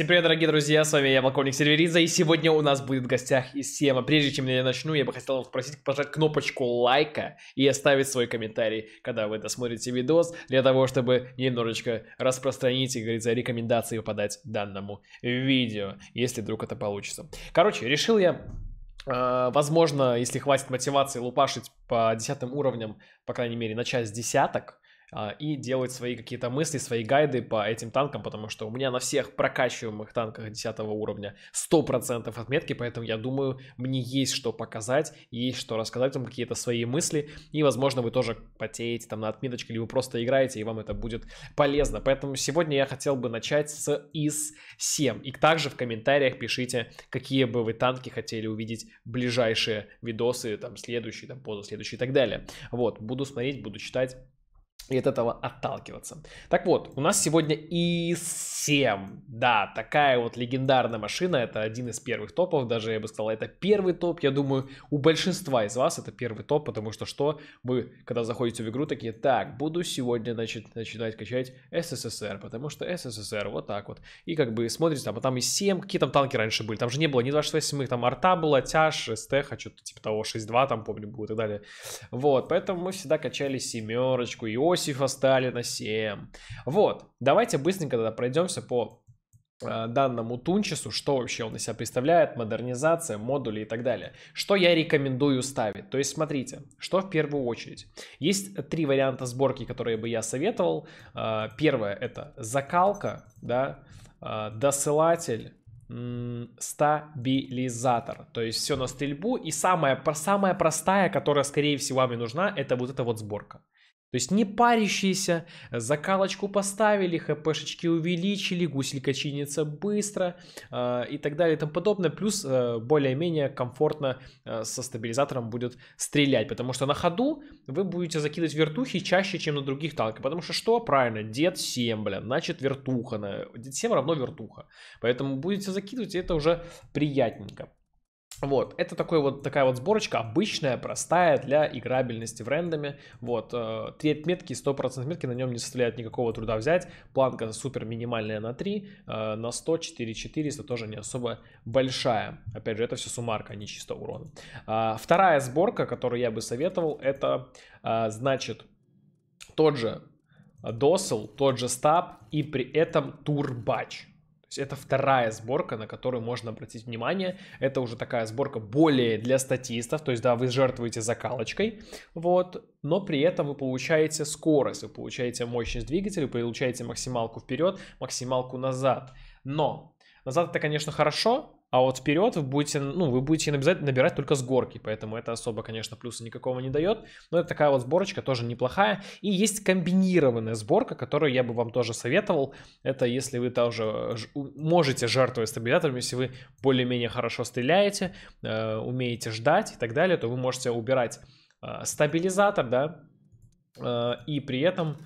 Всем привет, дорогие друзья, с вами я, полковник Сервериза, и сегодня у нас будет в гостях Исема. Прежде чем я начну, я бы хотел вас попросить пожать кнопочку лайка и оставить свой комментарий, когда вы досмотрите видос, для того, чтобы немножечко распространить и, как говорится, рекомендации подать данному видео, если вдруг это получится. Короче, решил я а, Возможно, если хватит мотивации лупашить по десятым уровням, по крайней мере, начать с десяток, а, и делать свои какие-то мысли, свои гайды по этим танкам, потому что у меня на всех прокачиваемых танках 10 уровня 100% отметки, поэтому я думаю, мне есть что показать, есть что рассказать вам какие-то свои мысли, и, возможно, вы тоже потеете там на отметочке, либо просто играете, и вам это будет полезно. Поэтому сегодня я хотел бы начать с ИС-7, и также в комментариях пишите, какие бы вы танки хотели увидеть ближайшие видосы, там, следующие, там, позаследующие и так далее. Вот, буду смотреть, буду читать, и от этого отталкиваться. Так вот, у нас сегодня И7. Да, такая вот легендарная машина, это один из первых топов, даже я бы сказал, это первый топ, я думаю, у большинства из вас это первый топ, потому что что, вы, когда заходите в игру, такие, так, буду сегодня, значит, начинать качать СССР, потому что СССР, вот так вот. И как бы смотрите, там, а там И7, какие там танки раньше были, там же не было ни 26 седьмых, там арта была, тяж, СТ, хочу а типа того, 6-2 там, помню, было и так далее. Вот, поэтому мы всегда качали семерочку и 8, Иосифа Сталина 7. Вот, давайте быстренько тогда пройдемся по э, данному Тунчису, что вообще он из себя представляет, модернизация, модули и так далее. Что я рекомендую ставить? То есть смотрите, что в первую очередь. Есть три варианта сборки, которые бы я советовал. Э, первое это закалка, да, э, досылатель, стабилизатор. То есть все на стрельбу. И самая, самая простая, которая, скорее всего, вам и нужна, это вот эта вот сборка. То есть не парящиеся, э, закалочку поставили, хпшечки увеличили, гуселька чинится быстро э, и так далее и тому подобное. Плюс э, более-менее комфортно э, со стабилизатором будет стрелять, потому что на ходу вы будете закидывать вертухи чаще, чем на других танках. Потому что что? Правильно, дед 7, бля, значит вертуха. На... Дед 7 равно вертуха. Поэтому будете закидывать, и это уже приятненько. Вот, это такой вот, такая вот сборочка обычная, простая для играбельности в рендоме. Вот, э, три отметки, 100% метки на нем не составляет никакого труда взять. Планка супер минимальная на 3, э, на 100, 4, 400 тоже не особо большая. Опять же, это все суммарка, а не чисто урон. А, вторая сборка, которую я бы советовал, это, э, значит, тот же досел, тот же стаб и при этом турбач это вторая сборка, на которую можно обратить внимание. Это уже такая сборка более для статистов, то есть, да, вы жертвуете закалочкой, вот, но при этом вы получаете скорость, вы получаете мощность двигателя, вы получаете максималку вперед, максималку назад. Но назад это, конечно, хорошо, а вот вперед вы будете, ну, вы будете набирать, набирать только с горки, поэтому это особо, конечно, плюса никакого не дает. Но это такая вот сборочка, тоже неплохая. И есть комбинированная сборка, которую я бы вам тоже советовал. Это если вы тоже можете жертвовать стабилизаторами, если вы более-менее хорошо стреляете, э, умеете ждать и так далее, то вы можете убирать э, стабилизатор, да, э, и при этом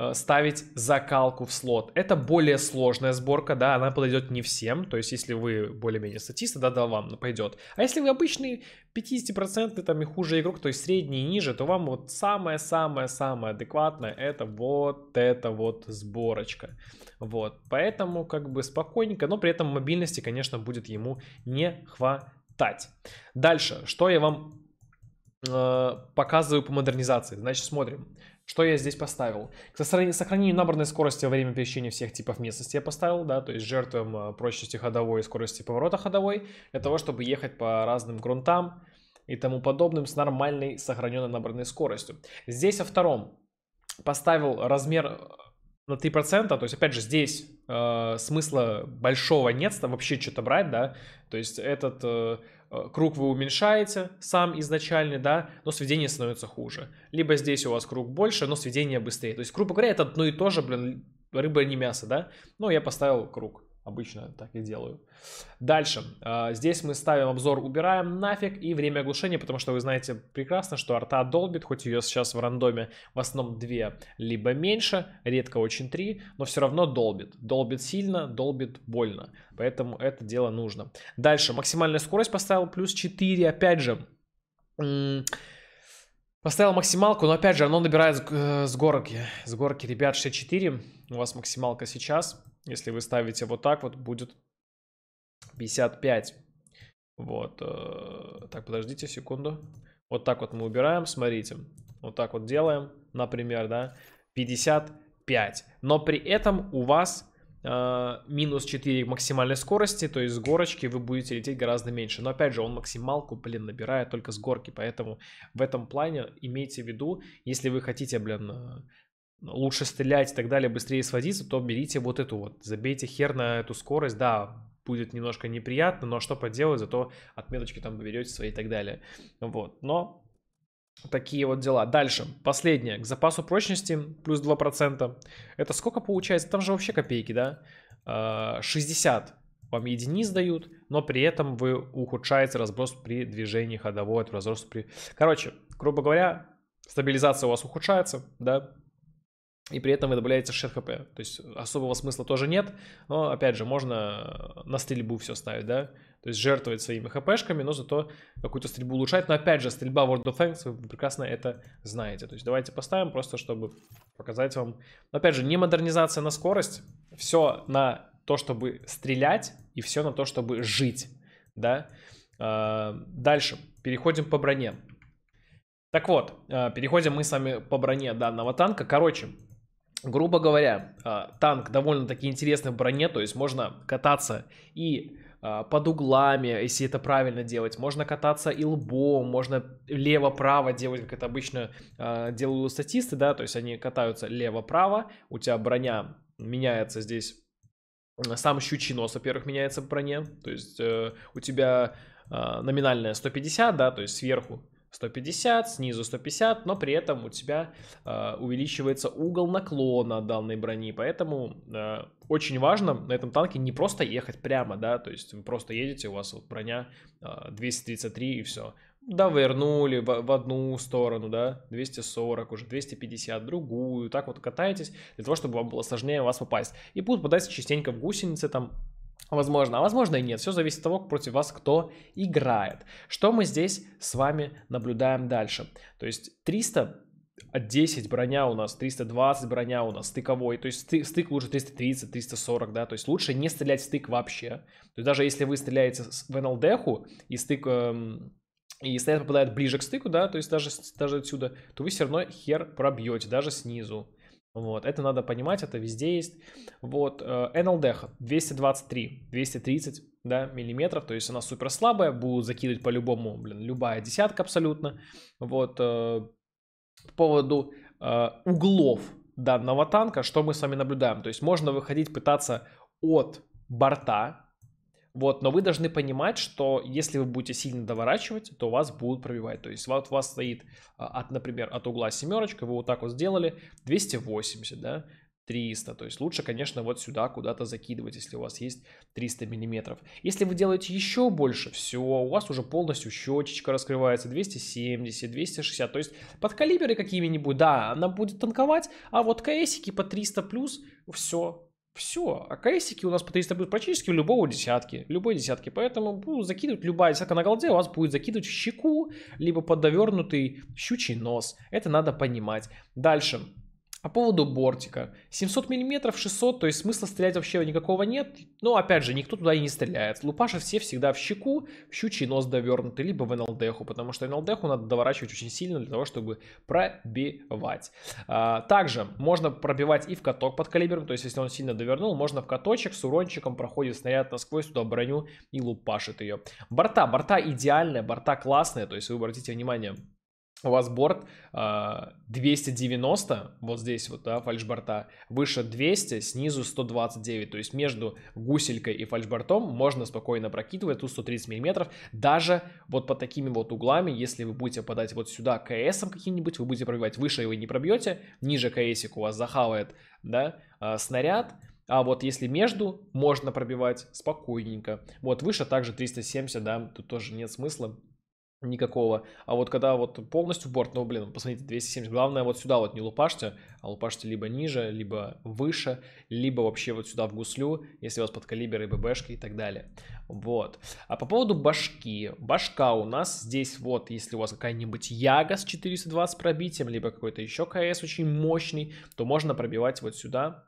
Э, ставить закалку в слот. Это более сложная сборка, да, она подойдет не всем, то есть если вы более-менее статисты, да, да, вам пойдет. А если вы обычный 50% там и хуже игрок, то есть средний и ниже, то вам вот самое-самое-самое адекватное это вот эта вот сборочка. Вот, поэтому как бы спокойненько, но при этом мобильности, конечно, будет ему не хватать. Дальше, что я вам Э, показываю по модернизации. Значит, смотрим, что я здесь поставил. К сохранению набранной скорости во время перемещения всех типов местности я поставил, да, то есть жертвуем э, прочности ходовой и скорости поворота ходовой для того, чтобы ехать по разным грунтам и тому подобным с нормальной сохраненной набранной скоростью. Здесь во втором поставил размер э, на 3%, то есть, опять же, здесь э, смысла большого нет, вообще что-то брать, да, то есть этот... Э, Э, круг вы уменьшаете сам изначальный, да, но сведение становится хуже. Либо здесь у вас круг больше, но сведение быстрее. То есть, грубо говоря, это одно и то же, блин, рыба не мясо, да? Но ну, я поставил круг. Обычно так и делаю. Дальше. А, здесь мы ставим обзор, убираем нафиг и время оглушения, потому что вы знаете прекрасно, что арта долбит, хоть ее сейчас в рандоме в основном 2, либо меньше, редко очень 3, но все равно долбит. Долбит сильно, долбит больно. Поэтому это дело нужно. Дальше. Максимальная скорость поставил плюс 4. Опять же, Поставил максималку, но опять же, оно набирает э, с горки. С горки, ребят, 64. У вас максималка сейчас. Если вы ставите вот так вот, будет 55. Вот. Э, так, подождите секунду. Вот так вот мы убираем, смотрите. Вот так вот делаем, например, да, 55. Но при этом у вас э, минус 4 максимальной скорости, то есть с горочки вы будете лететь гораздо меньше. Но опять же, он максималку, блин, набирает только с горки, поэтому в этом плане имейте в виду, если вы хотите, блин, э, лучше стрелять и так далее, быстрее сводиться, то берите вот эту вот, забейте хер на эту скорость, да, будет немножко неприятно, но что поделать, зато отметочки там берете свои и так далее. Вот, но такие вот дела. Дальше, последнее, к запасу прочности плюс 2%. Это сколько получается? Там же вообще копейки, да? 60 а, вам единиц дают, но при этом вы ухудшается разброс при движении ходовой, разброс при... Короче, грубо говоря, стабилизация у вас ухудшается, да, и при этом вы добавляете 6 хп. То есть особого смысла тоже нет, но опять же можно на стрельбу все ставить, да? То есть жертвовать своими хпшками, но зато какую-то стрельбу улучшать. Но опять же, стрельба World of Tanks, вы прекрасно это знаете. То есть давайте поставим просто, чтобы показать вам. Но опять же, не модернизация на скорость, все на то, чтобы стрелять, и все на то, чтобы жить, да? А, дальше, переходим по броне. Так вот, а, переходим мы с вами по броне данного танка. Короче, грубо говоря, а, танк довольно-таки интересный в броне, то есть можно кататься и а, под углами, если это правильно делать. Можно кататься и лбом, можно лево-право делать, как это обычно а, делают статисты, да, то есть они катаются лево-право, у тебя броня меняется здесь, сам щучий нос, во-первых, меняется в броне, то есть э, у тебя номинальная 150, да, то есть сверху 150, снизу 150, но при этом у тебя э, увеличивается угол наклона данной брони, поэтому э, очень важно на этом танке не просто ехать прямо, да, то есть вы просто едете, у вас вот броня э, а, 233 и все. Да, вернули в, в одну сторону, да, 240, уже 250, другую, так вот катаетесь, для того, чтобы вам было сложнее вас попасть. И будут попадать частенько в гусеницы, там, Возможно, а возможно и нет. Все зависит от того, против вас кто играет. Что мы здесь с вами наблюдаем дальше? То есть 300 10 а, броня у нас, 320 броня у нас, стыковой, то есть стык, стык лучше 330, 340, да, то есть лучше не стрелять в стык вообще. То есть даже если вы стреляете в НЛДху и стык, эм, и снаряд попадает ближе к стыку, да, то есть даже, даже отсюда, то вы все равно хер пробьете, даже снизу. Вот, это надо понимать, это везде есть. Вот, э, НЛД 223, 230, да, миллиметров, то есть она супер слабая, будут закидывать по-любому, блин, любая десятка абсолютно. Вот, э, по поводу э, углов данного танка, что мы с вами наблюдаем. То есть можно выходить, пытаться от борта, вот, но вы должны понимать, что если вы будете сильно доворачивать, то вас будут пробивать. То есть вот у вас стоит, а, от, например, от угла семерочка, вы вот так вот сделали, 280, да, 300. То есть лучше, конечно, вот сюда куда-то закидывать, если у вас есть 300 миллиметров. Если вы делаете еще больше, все, у вас уже полностью щечечка раскрывается 270, 260. То есть под калибры какими-нибудь, да, она будет танковать, а вот КСики по 300 плюс, все, все, а кейсики у нас по 300 будет практически у любого десятки, любой десятки. Поэтому буду закидывать любая десятка на голде, у вас будет закидывать щеку, либо подовернутый щучий нос. Это надо понимать. Дальше. По поводу бортика. 700 мм, 600, то есть смысла стрелять вообще никакого нет. Но ну, опять же, никто туда и не стреляет. Лупаши все всегда в щеку, в щучий нос довернутый, либо в НЛДху, потому что НЛДху надо доворачивать очень сильно для того, чтобы пробивать. А, также можно пробивать и в каток под калибром, то есть если он сильно довернул, можно в каточек с урончиком проходит снаряд насквозь туда броню и лупашит ее. Борта, борта идеальные, борта классные, то есть вы обратите внимание, у вас борт 290, а, вот здесь вот, да, фальшборта, выше 200, снизу 129, то есть между гуселькой и фальшбортом можно спокойно прокидывать тут 130 миллиметров, даже вот под такими вот углами, если вы будете подать вот сюда КСом каким-нибудь, вы будете пробивать, выше его не пробьете, ниже КСик у вас захавает, да, а, снаряд, а вот если между, можно пробивать спокойненько. Вот выше также 370, да, тут тоже нет смысла, никакого. А вот когда вот полностью борт, ну, блин, посмотрите, 270. Главное, вот сюда вот не лупашьте, а лупашьте либо ниже, либо выше, либо вообще вот сюда в гуслю, если у вас под калибр и ББшка и так далее. Вот. А по поводу башки. Башка у нас здесь вот, если у вас какая-нибудь Яга с 420 пробитием, либо какой-то еще КС очень мощный, то можно пробивать вот сюда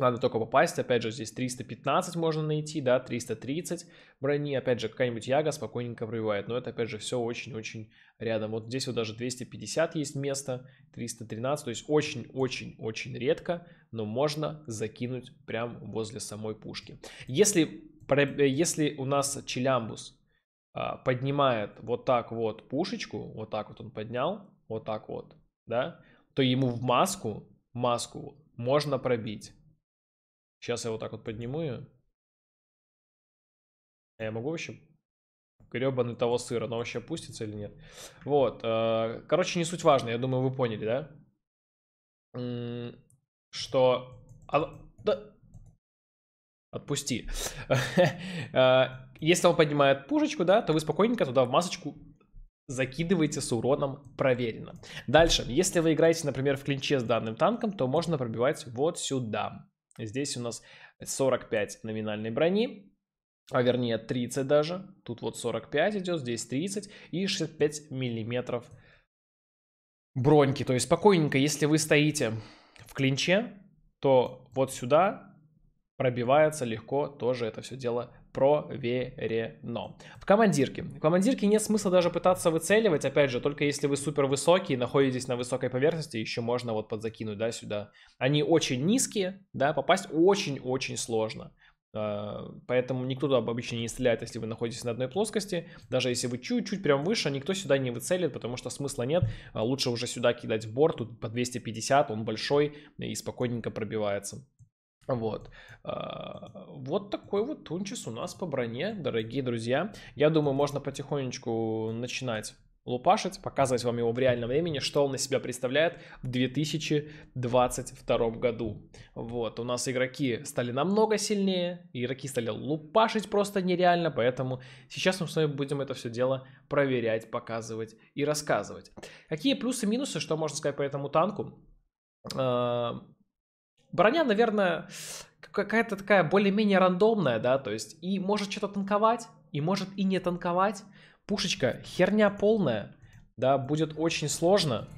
надо только попасть, опять же, здесь 315 можно найти, да, 330 брони, опять же, какая-нибудь яга спокойненько врывает, но это, опять же, все очень-очень рядом. Вот здесь вот даже 250 есть место, 313, то есть очень-очень-очень редко, но можно закинуть прям возле самой пушки. Если, если у нас Челямбус а, поднимает вот так вот пушечку, вот так вот он поднял, вот так вот, да, то ему в маску, маску можно пробить Сейчас я вот так вот подниму ее. А я могу вообще гребаный того сыра, но вообще пустится или нет? Вот, э, короче, не суть важно, я думаю, вы поняли, да? Что... А, да... Отпусти. Э, если он поднимает пушечку, да, то вы спокойненько туда в масочку закидываете с уроном проверено. Дальше, если вы играете, например, в клинче с данным танком, то можно пробивать вот сюда. Здесь у нас 45 номинальной брони, а вернее 30 даже. Тут вот 45 идет, здесь 30 и 65 миллиметров броньки. То есть спокойненько, если вы стоите в клинче, то вот сюда пробивается легко тоже это все дело проверено. В командирке. В командирке нет смысла даже пытаться выцеливать, опять же, только если вы супер высокие, находитесь на высокой поверхности, еще можно вот подзакинуть, да, сюда. Они очень низкие, да, попасть очень-очень сложно. А, поэтому никто туда обычно не стреляет, если вы находитесь на одной плоскости. Даже если вы чуть-чуть прям выше, никто сюда не выцелит, потому что смысла нет. А, лучше уже сюда кидать в борт, тут по 250, он большой и спокойненько пробивается. Вот. А, вот такой вот тунчис у нас по броне, дорогие друзья. Я думаю, можно потихонечку начинать лупашить, показывать вам его в реальном времени, что он из себя представляет в 2022 году. Вот, у нас игроки стали намного сильнее, игроки стали лупашить просто нереально, поэтому сейчас мы с вами будем это все дело проверять, показывать и рассказывать. Какие плюсы-минусы, что можно сказать по этому танку? А, броня, наверное, какая-то такая более-менее рандомная, да, то есть и может что-то танковать, и может и не танковать. Пушечка херня полная, да, будет очень сложно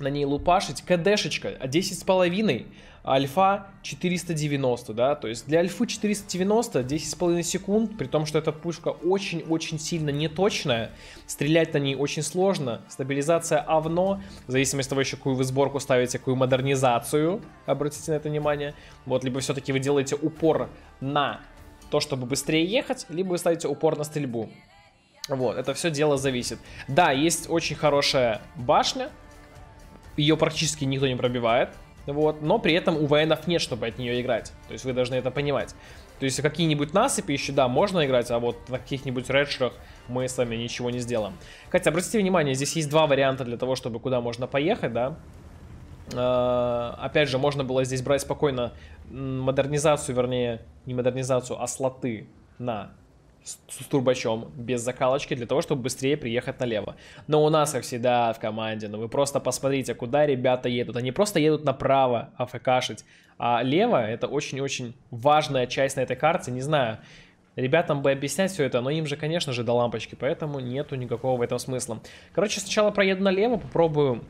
на ней лупашить. КДшечка, 10 с половиной, альфа 490, да, то есть для альфы 490 10,5 секунд, при том, что эта пушка очень-очень сильно неточная, стрелять на ней очень сложно, стабилизация авно, в зависимости от того, еще какую вы сборку ставите, какую модернизацию, обратите на это внимание, вот, либо все-таки вы делаете упор на то, чтобы быстрее ехать, либо вы ставите упор на стрельбу. Вот, это все дело зависит. Да, есть очень хорошая башня, ее практически никто не пробивает, вот, но при этом у военов нет, чтобы от нее играть. То есть вы должны это понимать. То есть какие-нибудь насыпи еще, да, можно играть, а вот на каких-нибудь редшерах мы с вами ничего не сделаем. Хотя, обратите внимание, здесь есть два варианта для того, чтобы куда можно поехать, да. Э -э опять же, можно было здесь брать спокойно модернизацию, вернее, не модернизацию, а слоты на с, с турбачом, без закалочки, для того, чтобы быстрее приехать налево. Но у нас, как всегда, в команде, ну вы просто посмотрите, куда ребята едут. Они просто едут направо АФКшить, а лево это очень-очень важная часть на этой карте, не знаю. Ребятам бы объяснять все это, но им же, конечно же, до лампочки, поэтому нету никакого в этом смысла. Короче, сначала проеду налево, попробую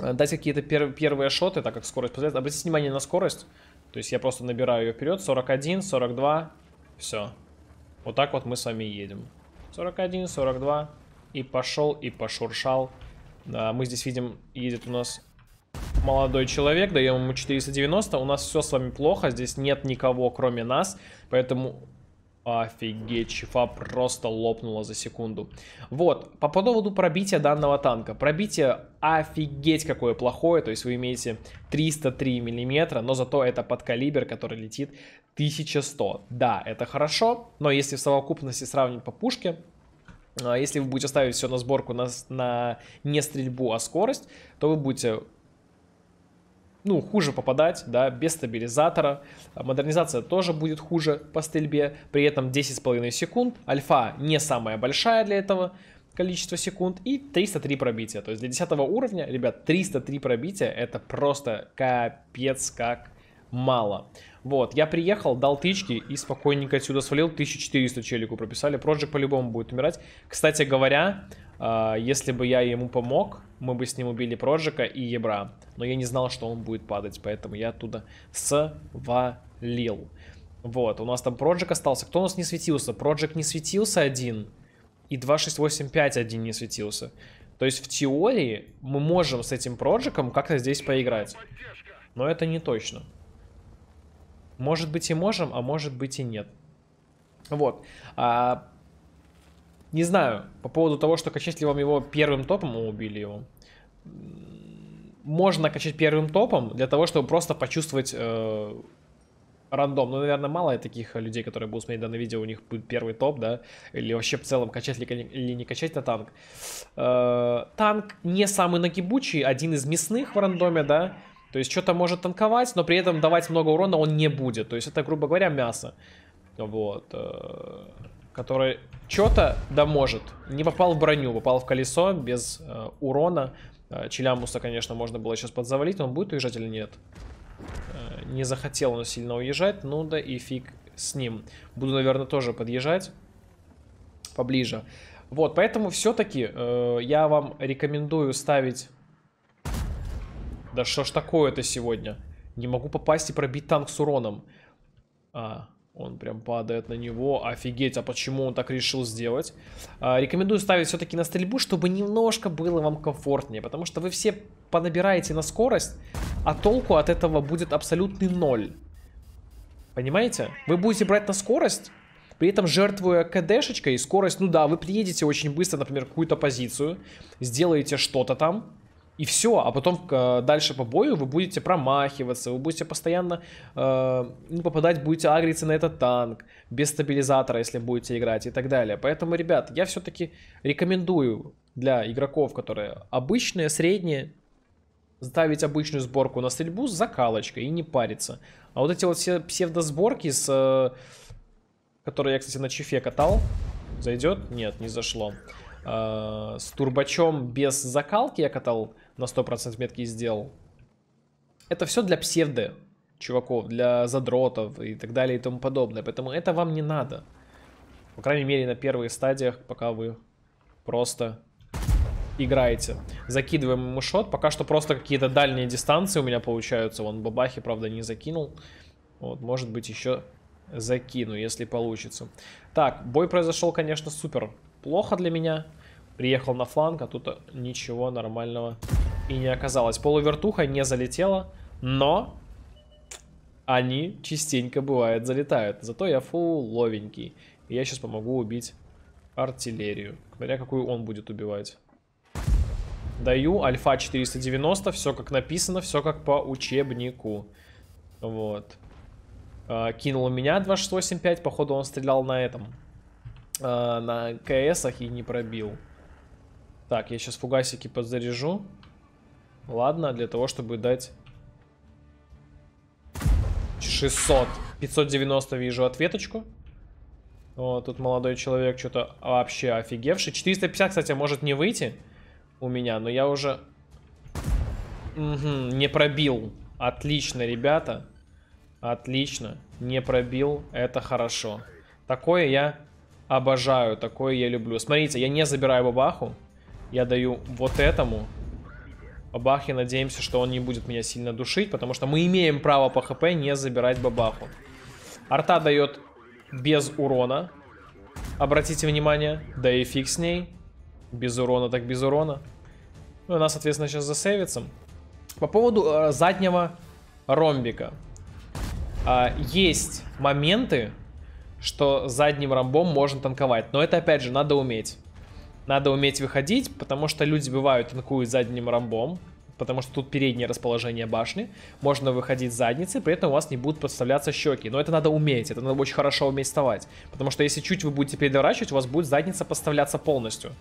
э, дать какие-то пер первые шоты, так как скорость позволяет. Обратите внимание на скорость. То есть я просто набираю ее вперед. 41, 42, все. Вот так вот мы с вами едем. 41, 42. И пошел, и пошуршал. Да, мы здесь видим, едет у нас молодой человек, даем ему 490. У нас все с вами плохо, здесь нет никого, кроме нас. Поэтому Офигеть, чифа просто лопнула за секунду. Вот, по поводу пробития данного танка. Пробитие офигеть какое плохое, то есть вы имеете 303 миллиметра, но зато это под калибр, который летит 1100. Да, это хорошо, но если в совокупности сравнить по пушке, а, если вы будете ставить все на сборку, на, на не стрельбу, а скорость, то вы будете ну, хуже попадать, да, без стабилизатора. А модернизация тоже будет хуже по стрельбе, при этом 10,5 секунд. Альфа не самая большая для этого количество секунд и 303 пробития. То есть для 10 уровня, ребят, 303 пробития это просто капец как мало. Вот, я приехал, дал тычки и спокойненько отсюда свалил. 1400 челику прописали. Проджик по-любому будет умирать. Кстати говоря, э, если бы я ему помог, мы бы с ним убили Проджика и Ебра. Но я не знал, что он будет падать, поэтому я оттуда свалил. Вот, у нас там Проджик остался. Кто у нас не светился? Проджик не светился один. И 2685 один не светился. То есть в теории мы можем с этим проджиком как-то здесь поиграть. Но это не точно. Может быть и можем, а может быть и нет. Вот. А, не знаю, по поводу того, что качать ли вам его первым топом, мы убили его. Можно качать первым топом для того, чтобы просто почувствовать э, рандом. Ну, наверное, мало таких людей, которые будут смотреть данное видео, у них будет первый топ, да? Или вообще в целом качать ли, или не качать на танк. Э, танк не самый нагибучий, один из мясных в рандоме, да? То есть что-то может танковать, но при этом давать много урона он не будет. То есть это, грубо говоря, мясо. Вот. Э, которое что-то да может. Не попал в броню, попал в колесо без э, урона. Э, Челямуса, конечно, можно было сейчас подзавалить. Он будет уезжать или нет? не захотел он сильно уезжать. Ну да и фиг с ним. Буду, наверное, тоже подъезжать поближе. Вот, поэтому все-таки э, я вам рекомендую ставить да что ж такое-то сегодня? Не могу попасть и пробить танк с уроном. А, он прям падает на него. Офигеть, а почему он так решил сделать? А, рекомендую ставить все-таки на стрельбу, чтобы немножко было вам комфортнее. Потому что вы все понабираете на скорость, а толку от этого будет абсолютный ноль. Понимаете? Вы будете брать на скорость, при этом жертвуя КДшечкой и скорость, ну да, вы приедете очень быстро, например, какую-то позицию, сделаете что-то там, и все, а потом э, дальше по бою вы будете промахиваться, вы будете постоянно э, ну, попадать, будете агриться на этот танк, без стабилизатора, если будете играть и так далее. Поэтому, ребят, я все-таки рекомендую для игроков, которые обычные, средние, ставить обычную сборку на стрельбу с закалочкой и не париться. А вот эти вот все псевдосборки, с, э, которые я, кстати, на чифе катал, зайдет? Нет, не зашло. Э, с турбачом без закалки я катал на 100% метки сделал. Это все для псевдо чуваков, для задротов и так далее и тому подобное. Поэтому это вам не надо. По крайней мере, на первых стадиях, пока вы просто играете. Закидываем ему шот. Пока что просто какие-то дальние дистанции у меня получаются. Вон бабахи, правда, не закинул. Вот, может быть, еще закину, если получится. Так, бой произошел, конечно, супер плохо для меня. Приехал на фланг, а тут ничего нормального и не оказалось. Полувертуха не залетела, но они частенько, бывает, залетают. Зато я фуловенький. И я сейчас помогу убить артиллерию. Смотря какую он будет убивать. Даю альфа 490, все как написано, все как по учебнику. Вот. А, кинул у меня 2685, походу он стрелял на этом. А, на КСах и не пробил. Так, я сейчас фугасики подзаряжу. Ладно, для того, чтобы дать 600. 590 вижу ответочку. О, тут молодой человек что-то вообще офигевший. 450, кстати, может не выйти у меня, но я уже угу, не пробил. Отлично, ребята. Отлично. Не пробил, это хорошо. Такое я обожаю, такое я люблю. Смотрите, я не забираю бабаху. Я даю вот этому бабахи. Надеемся, что он не будет меня сильно душить, потому что мы имеем право по хп не забирать бабаху. Арта дает без урона. Обратите внимание. Да и фиг с ней. Без урона так без урона. Ну и она, соответственно, сейчас засейвится. По поводу э, заднего ромбика. Э, есть моменты, что задним ромбом можно танковать. Но это, опять же, надо уметь. Надо уметь выходить, потому что люди бывают танкуют задним рамбом, потому что тут переднее расположение башни. Можно выходить задницей, задницы, при этом у вас не будут подставляться щеки. Но это надо уметь, это надо очень хорошо уметь вставать. Потому что если чуть вы будете переворачивать, у вас будет задница подставляться полностью.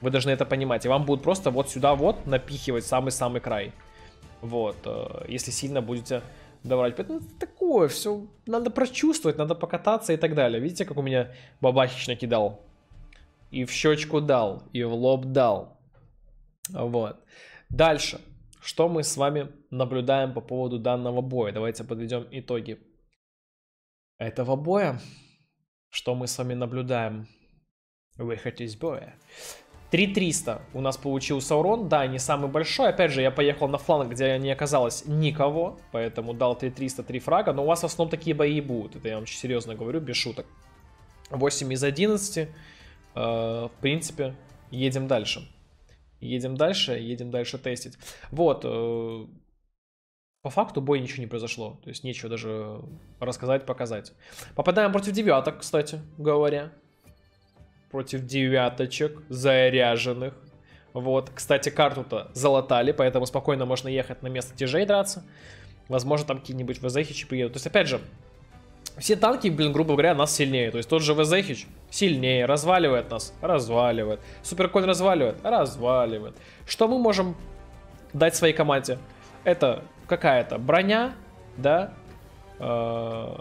Вы должны это понимать. И вам будут просто вот сюда вот напихивать самый-самый край. Вот, э, если сильно будете давать. Поэтому это такое, все надо прочувствовать, надо покататься и так далее. Видите, как у меня бабахич накидал? И в щечку дал, и в лоб дал. Вот. Дальше. Что мы с вами наблюдаем по поводу данного боя? Давайте подведем итоги этого боя. Что мы с вами наблюдаем? Выход из боя. 3300 у нас получился урон, да, не самый большой. Опять же, я поехал на фланг, где не оказалось никого, поэтому дал 3300, 3 фрага. Но у вас в основном такие бои будут, это я вам серьезно говорю, без шуток. 8 из 11. Э, в принципе, едем дальше. Едем дальше, едем дальше тестить. Вот, э, по факту бой ничего не произошло, то есть нечего даже рассказать, показать. Попадаем против девяток, кстати говоря. Против девяточек, заряженных. Вот, кстати, карту-то залатали, поэтому спокойно можно ехать на место тяжей драться. Возможно, там какие-нибудь ВЗХи приедут. То есть, опять же, все танки, блин, грубо говоря, нас сильнее. То есть тот же Везехич сильнее, разваливает нас, разваливает. Суперконь разваливает, разваливает. Что мы можем дать своей команде? Это какая-то броня, да, э,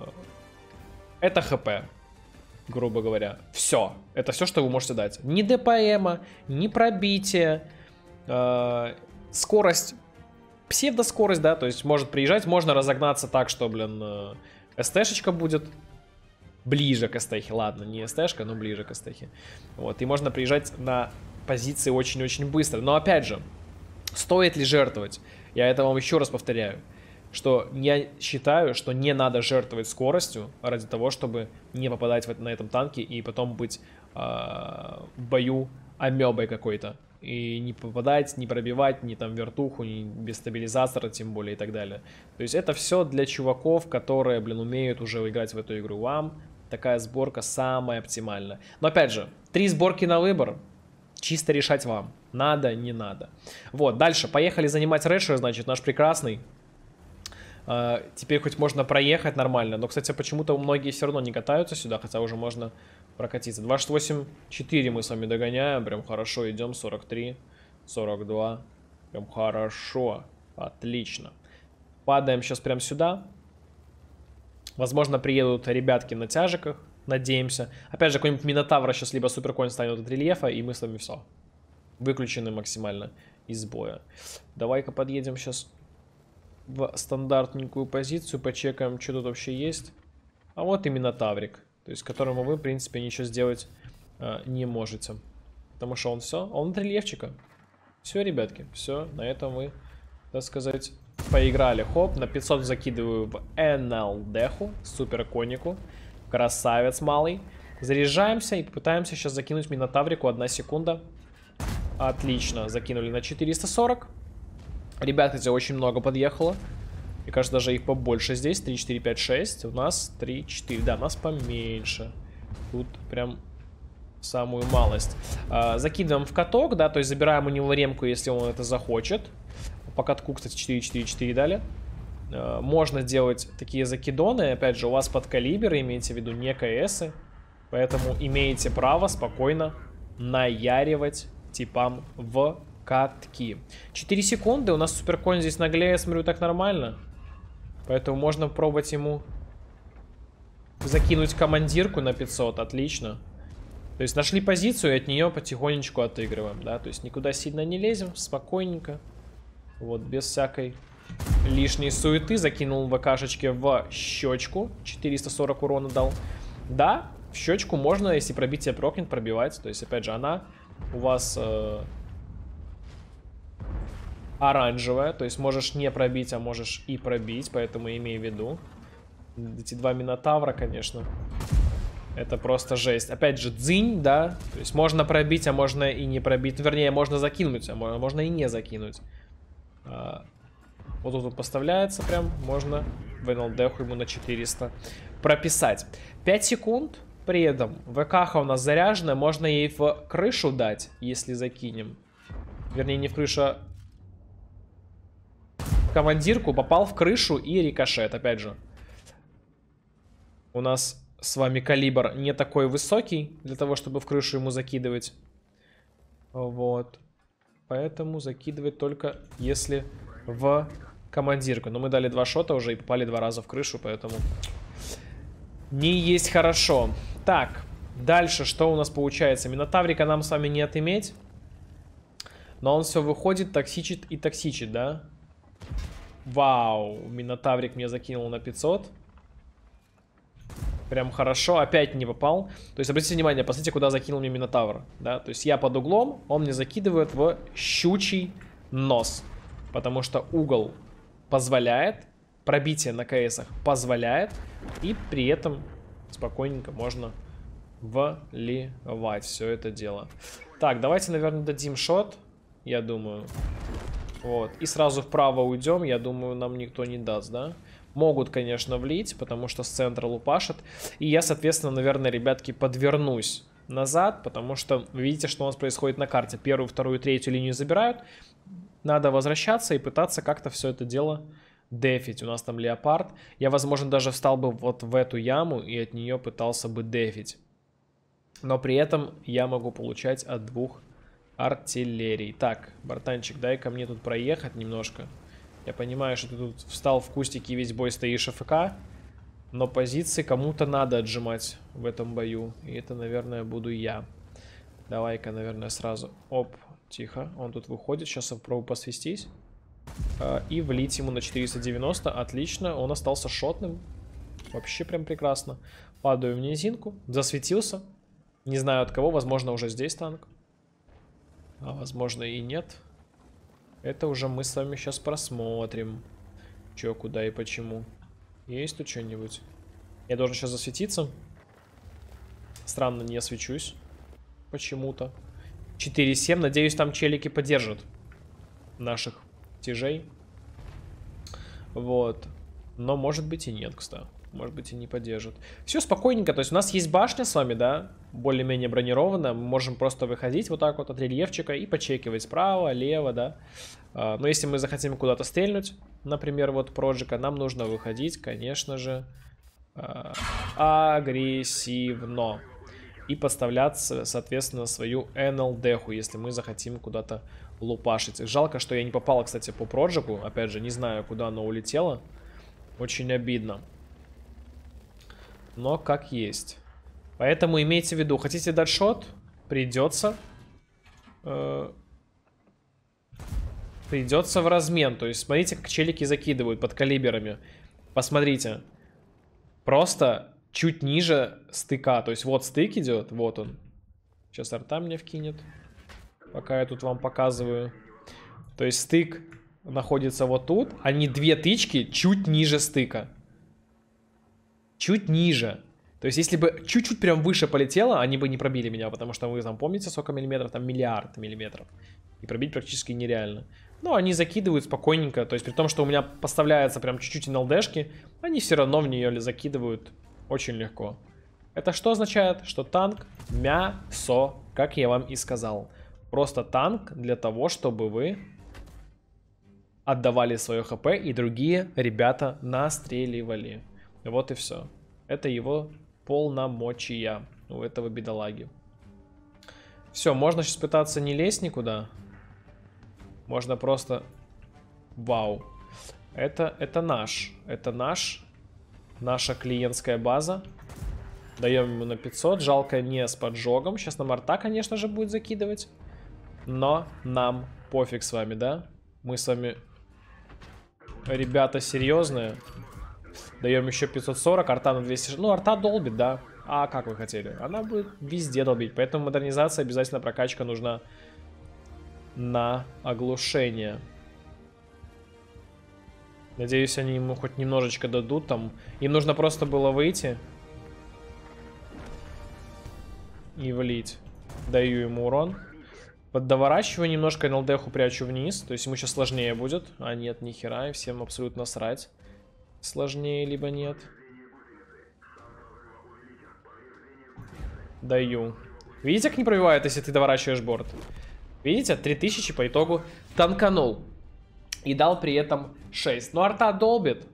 это хп, грубо говоря. Все. Это все, что вы можете дать. Ни ДПМа, ни пробития, э, скорость, псевдоскорость, да, то есть может приезжать, можно разогнаться так, что, блин э, СТшечка будет ближе к эстехе. Ладно, не эстешка, но ближе к эстехе. Вот, и можно приезжать на позиции очень-очень быстро. Но опять же, стоит ли жертвовать? Я это вам еще раз повторяю. Что я считаю, что не надо жертвовать скоростью ради того, чтобы не попадать в, на этом танке и потом быть э, в бою амебой какой-то и не попадать, не пробивать, не там вертуху, не без стабилизатора, тем более и так далее. То есть это все для чуваков, которые, блин, умеют уже играть в эту игру. Вам такая сборка самая оптимальная. Но опять же, три сборки на выбор, чисто решать вам. Надо, не надо. Вот, дальше, поехали занимать рэшер, значит, наш прекрасный а, теперь хоть можно проехать нормально, но, кстати, почему-то многие все равно не катаются сюда, хотя уже можно прокатиться. 2.68.4 мы с вами догоняем, прям хорошо идем, 43, 42, прям хорошо, отлично. Падаем сейчас прям сюда. Возможно, приедут ребятки на тяжиках, надеемся. Опять же, какой-нибудь минотавра сейчас либо Суперконь станет от рельефа, и мы с вами все. Выключены максимально из боя. Давай-ка подъедем сейчас в стандартненькую позицию, почекаем, что тут вообще есть. А вот именно Таврик, то есть которому вы, в принципе, ничего сделать э, не можете. Потому что он все, он от рельефчика. Все, ребятки, все, на этом мы, так сказать, поиграли. Хоп, на 500 закидываю в НЛДху, супер конику. Красавец малый. Заряжаемся и пытаемся сейчас закинуть Минотаврику. Одна секунда. Отлично, закинули на 440. Ребят, кстати, очень много подъехало. Мне кажется, даже их побольше здесь. 3, 4, 5, 6. У нас 3, 4. Да, у нас поменьше. Тут прям самую малость. А, закидываем в каток, да, то есть забираем у него ремку, если он это захочет. По катку, кстати, 4, 4, 4 дали. А, можно делать такие закидоны. Опять же, у вас под калибры, имейте в виду не КСы. Поэтому имеете право спокойно наяривать типам в катки. 4 секунды. У нас суперконь здесь наглее, смотрю, так нормально. Поэтому можно пробовать ему закинуть командирку на 500. Отлично. То есть нашли позицию и от нее потихонечку отыгрываем, да. То есть никуда сильно не лезем, спокойненько. Вот, без всякой лишней суеты. Закинул ВКшечки в щечку. 440 урона дал. Да, в щечку можно, если пробитие прокнет, пробивать. То есть, опять же, она у вас... Э, оранжевая, то есть можешь не пробить, а можешь и пробить, поэтому имей в виду. Эти два Минотавра, конечно, это просто жесть. Опять же, дзинь, да, то есть можно пробить, а можно и не пробить, ну, вернее, можно закинуть, а можно, и не закинуть. А, вот тут поставляется прям, можно в НЛДху ему на 400 прописать. 5 секунд, при этом ВК у нас заряжена, можно ей в крышу дать, если закинем. Вернее, не в крышу, а командирку, попал в крышу и рикошет, опять же. У нас с вами калибр не такой высокий, для того, чтобы в крышу ему закидывать. Вот. Поэтому закидывать только если в командирку. Но мы дали два шота уже и попали два раза в крышу, поэтому... Не есть хорошо. Так, дальше что у нас получается? Минотаврика нам с вами не отыметь. Но он все выходит, токсичит и токсичит, да? Вау, Минотаврик мне закинул на 500. Прям хорошо, опять не попал. То есть, обратите внимание, посмотрите, куда закинул мне Минотавр. Да? То есть, я под углом, он мне закидывает в щучий нос. Потому что угол позволяет, пробитие на КСах позволяет, и при этом спокойненько можно вливать все это дело. Так, давайте, наверное, дадим шот, я думаю. Вот. И сразу вправо уйдем, я думаю, нам никто не даст, да? Могут, конечно, влить, потому что с центра лупашат. И я, соответственно, наверное, ребятки, подвернусь назад, потому что видите, что у нас происходит на карте. Первую, вторую, третью линию забирают. Надо возвращаться и пытаться как-то все это дело дефить. У нас там леопард. Я, возможно, даже встал бы вот в эту яму и от нее пытался бы дефить. Но при этом я могу получать от двух артиллерии. Так, братанчик, дай ко мне тут проехать немножко. Я понимаю, что ты тут встал в кустике и весь бой стоишь АФК. Но позиции кому-то надо отжимать в этом бою. И это, наверное, буду я. Давай-ка, наверное, сразу. Оп, тихо. Он тут выходит. Сейчас я попробую посвистись. А, и влить ему на 490. Отлично. Он остался шотным. Вообще прям прекрасно. Падаю в низинку. Засветился. Не знаю от кого. Возможно, уже здесь танк а возможно и нет. Это уже мы с вами сейчас просмотрим. Чё, куда и почему. Есть тут что-нибудь? Я должен сейчас засветиться. Странно, не освечусь. Почему-то. 4.7. Надеюсь, там челики поддержат наших тяжей. Вот. Но может быть и нет, кстати может быть, и не поддержат. Все спокойненько, то есть у нас есть башня с вами, да, более-менее бронированная, мы можем просто выходить вот так вот от рельефчика и почекивать справа, лево, да. А, но если мы захотим куда-то стрельнуть, например, вот проджика, нам нужно выходить, конечно же, а, агрессивно. И подставлять, соответственно, свою НЛДху, если мы захотим куда-то лупашить. Жалко, что я не попал, кстати, по проджику. Опять же, не знаю, куда оно улетело. Очень обидно но как есть. Поэтому имейте в виду, хотите дать шот, придется... Э, придется в размен. То есть смотрите, как челики закидывают под калиберами. Посмотрите. Просто чуть ниже стыка. То есть вот стык идет, вот он. Сейчас арта мне вкинет. Пока я тут вам показываю. То есть стык находится вот тут. Они а две тычки чуть ниже стыка чуть ниже. То есть, если бы чуть-чуть прям выше полетело, они бы не пробили меня, потому что вы там помните, сколько миллиметров, там миллиард миллиметров. И пробить практически нереально. Но они закидывают спокойненько, то есть при том, что у меня поставляется прям чуть-чуть НЛДшки, они все равно в нее закидывают очень легко. Это что означает? Что танк мясо, как я вам и сказал. Просто танк для того, чтобы вы отдавали свое хп и другие ребята настреливали. Вот и все. Это его полномочия у этого бедолаги. Все, можно сейчас пытаться не лезть никуда. Можно просто... Вау. Это, это наш. Это наш. Наша клиентская база. Даем ему на 500. Жалко не с поджогом. Сейчас нам Арта, конечно же, будет закидывать. Но нам пофиг с вами, да? Мы с вами... Ребята серьезные. Даем еще 540, арта на 200. Ну, арта долбит, да. А как вы хотели? Она будет везде долбить. Поэтому модернизация, обязательно прокачка нужна на оглушение. Надеюсь, они ему хоть немножечко дадут там. Им нужно просто было выйти. И влить. Даю ему урон. Поддоворачиваю немножко, НЛДху прячу вниз. То есть ему сейчас сложнее будет. А нет, нихера, и всем абсолютно срать сложнее, либо нет. Даю. Видите, как не пробивает, если ты доворачиваешь борт? Видите, 3000 по итогу танканул. И дал при этом 6. Но арта долбит.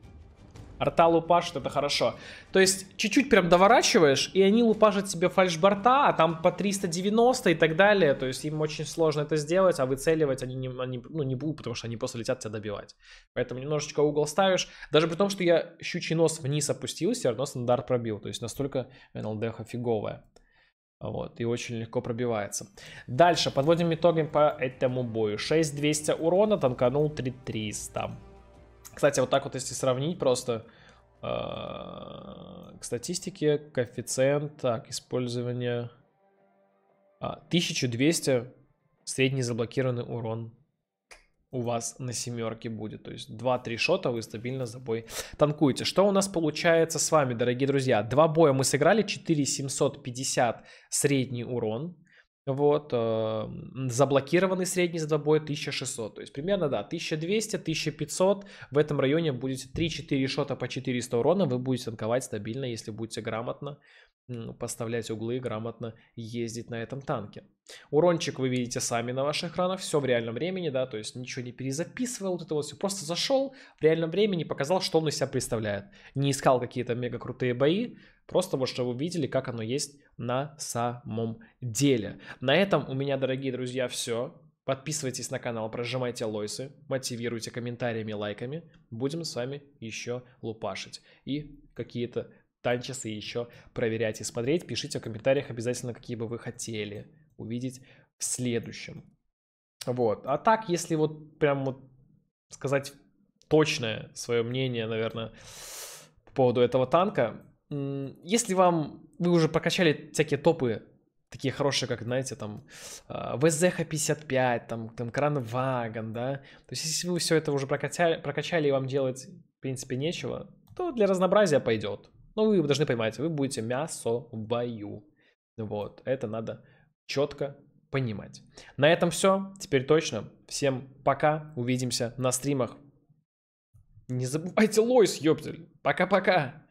Арта лупашит, это хорошо. То есть чуть-чуть прям доворачиваешь, и они лупашат себе фальшборта, а там по 390 и так далее. То есть им очень сложно это сделать, а выцеливать они не, они, ну, не будут, потому что они просто летят тебя добивать. Поэтому немножечко угол ставишь. Даже при том, что я щучий нос вниз опустил, все равно стандарт пробил. То есть настолько НЛД фиговая. Вот, и очень легко пробивается. Дальше, подводим итоги по этому бою. 6200 урона, танканул 3300. Кстати, вот так вот, если сравнить просто э, к статистике, коэффициент, так, использование... 1200 а, средний заблокированный урон у вас на семерке будет. То есть 2-3 шота вы стабильно за бой танкуете. Что у нас получается с вами, дорогие друзья? Два боя мы сыграли, 4750 средний урон. Вот, э, заблокированный средний за два боя 1600. То есть примерно, да, 1200-1500. В этом районе будете 3-4 шота по 400 урона. Вы будете танковать стабильно, если будете грамотно поставлять углы и грамотно ездить на этом танке. Урончик вы видите сами на ваших экранах, все в реальном времени, да, то есть ничего не перезаписывал, вот это вот все, просто зашел в реальном времени, показал, что он из себя представляет. Не искал какие-то мега крутые бои, просто вот чтобы вы видели, как оно есть на самом деле. На этом у меня, дорогие друзья, все. Подписывайтесь на канал, прожимайте лойсы, мотивируйте комментариями, лайками. Будем с вами еще лупашить и какие-то танчесы еще проверять и смотреть. Пишите в комментариях обязательно, какие бы вы хотели увидеть в следующем. Вот. А так, если вот прям вот сказать точное свое мнение, наверное, по поводу этого танка, если вам, вы уже прокачали всякие топы такие хорошие, как, знаете, там, а, ВЗХ-55, там, там, Кранваган, да, то есть если вы все это уже прокачали, прокачали и вам делать, в принципе, нечего, то для разнообразия пойдет. Но ну, вы должны понимать, вы будете мясо в бою. Вот, это надо четко понимать. На этом все. Теперь точно. Всем пока. Увидимся на стримах. Не забывайте Лойс, ёптель. Пока-пока.